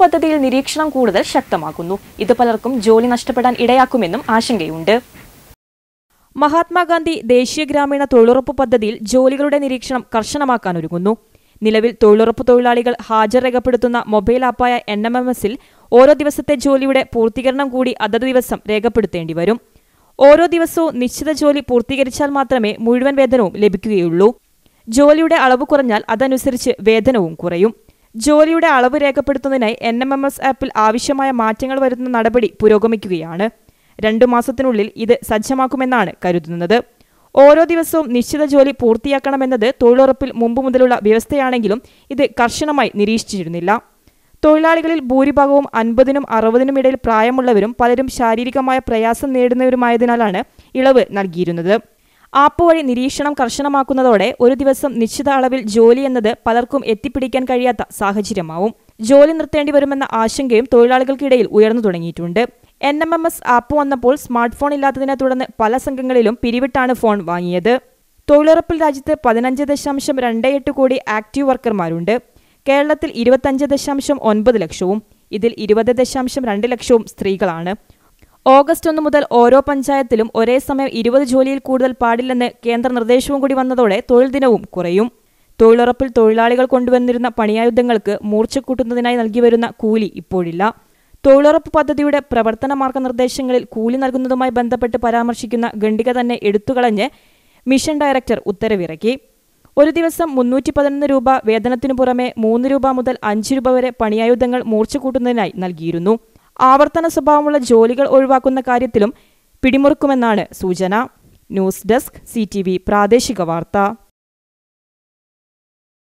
പദ്ധതിയിൽ നിരീക്ഷണം കൂടുതൽ ശക്തമാക്കുന്നു ഇത് പലർക്കും ജോലി നഷ്ടപ്പെടാൻ ഇടയാക്കുമെന്നും ആശങ്കയുണ്ട് മഹാത്മാഗാന്ധി ദേശീയ ഗ്രാമീണ തൊഴിലുറപ്പ് പദ്ധതിയിൽ ജോലികളുടെ നിരീക്ഷണം കർശനമാക്കാനൊരുങ്ങുന്നു നിലവിൽ തൊഴിലുറപ്പ് തൊഴിലാളികൾ ഹാജർ രേഖപ്പെടുത്തുന്ന മൊബൈൽ ആപ്പായ എൻ എം എം എസിൽ ഓരോ ദിവസത്തെ ജോലിയുടെ പൂർത്തീകരണം കൂടി അതത് ദിവസം രേഖപ്പെടുത്തേണ്ടി വരും ഓരോ ദിവസവും നിശ്ചിത ജോലി പൂർത്തീകരിച്ചാൽ മാത്രമേ മുഴുവൻ വേതനവും ലഭിക്കുകയുള്ളൂ ജോലിയുടെ അളവ് കുറഞ്ഞാൽ അതനുസരിച്ച് വേതനവും കുറയും ജോലിയുടെ അളവ് രേഖപ്പെടുത്തുന്നതിനായി എൻ എം എം എസ് ആപ്പിൽ ആവശ്യമായ മാറ്റങ്ങൾ വരുത്തുന്ന നടപടി പുരോഗമിക്കുകയാണ് രണ്ടു മാസത്തിനുള്ളിൽ ഇത് സജ്ജമാക്കുമെന്നാണ് കരുതുന്നത് ഓരോ ദിവസവും നിശ്ചിത ജോലി പൂർത്തിയാക്കണമെന്നത് തൊഴിലുറപ്പിൽ മുമ്പ് മുതലുള്ള വ്യവസ്ഥയാണെങ്കിലും ഇത് കർശനമായി നിരീക്ഷിച്ചിരുന്നില്ല തൊഴിലാളികളിൽ ഭൂരിഭാഗവും അൻപതിനും അറുപതിനും ഇടയിൽ പ്രായമുള്ളവരും പലരും ശാരീരികമായ പ്രയാസം നേടുന്നവരുമായതിനാലാണ് ഇളവ് നൽകിയിരുന്നത് ആപ്പ് വഴി നിരീക്ഷണം കർശനമാക്കുന്നതോടെ ഒരു ദിവസം നിശ്ചിത അളവിൽ ജോലി എന്നത് പലർക്കും എത്തിപ്പിടിക്കാൻ കഴിയാത്ത സാഹചര്യമാവും ജോലി നിർത്തേണ്ടി വരുമെന്ന ആശങ്കയും തൊഴിലാളികൾക്കിടയിൽ ഉയർന്നു തുടങ്ങിയിട്ടുണ്ട് N M M S app വന്നപ്പോൾ സ്മാർട്ട് ഫോൺ ഇല്ലാത്തതിനെ തുടർന്ന് പല സംഘങ്ങളിലും പിരിവിട്ടാണ് ഫോൺ വാങ്ങിയത് തൊഴിലുറപ്പിൽ രാജ്യത്ത് പതിനഞ്ച് ദശാംശം രണ്ട് എട്ട് കോടി ആക്റ്റീവ് വർക്കർമാരുണ്ട് കേരളത്തിൽ ഇരുപത്തഞ്ച് ദശാംശം ഒൻപത് ലക്ഷവും ഇതിൽ ഇരുപത് ദശാംശം രണ്ട് ലക്ഷവും സ്ത്രീകളാണ് ഓഗസ്റ്റ് ഒന്ന് മുതൽ ഓരോ പഞ്ചായത്തിലും ഒരേ സമയം ഇരുപത് ജോലിയിൽ കൂടുതൽ പാടില്ലെന്ന് കേന്ദ്ര നിർദ്ദേശവും കൂടി വന്നതോടെ തൊഴിൽ ദിനവും കുറയും തൊഴിലുറപ്പിൽ തൊഴിലാളികൾ കൊണ്ടുവന്നിരുന്ന പണിയായുധങ്ങൾക്ക് മൂർച്ചക്കൂട്ടുന്നതിനായി നൽകിവരുന്ന കൂലി ഇപ്പോഴില്ല തൊഴിലുറപ്പ് പദ്ധതിയുടെ പ്രവർത്തന മാർഗനിർദ്ദേശങ്ങളിൽ കൂലി നൽകുന്നതുമായി ബന്ധപ്പെട്ട് പരാമർശിക്കുന്ന ഗണ്ഡിക തന്നെ എടുത്തുകളഞ്ഞ് മിഷൻ ഡയറക്ടർ ഉത്തരവിറക്കി ഒരു ദിവസം മുന്നൂറ്റി പതിനൊന്ന് രൂപ വേതനത്തിനു പുറമെ മൂന്ന് രൂപ മുതൽ അഞ്ച് രൂപ വരെ പണിയായുധങ്ങൾ മൂർച്ചക്കൂട്ടുന്നതിനായി നൽകിയിരുന്നു ആവർത്തന സ്വഭാവമുള്ള ജോലികൾ ഒഴിവാക്കുന്ന കാര്യത്തിലും പിടിമുറുക്കുമെന്നാണ് സൂചന ന്യൂസ് ഡെസ്ക് സി പ്രാദേശിക വാർത്ത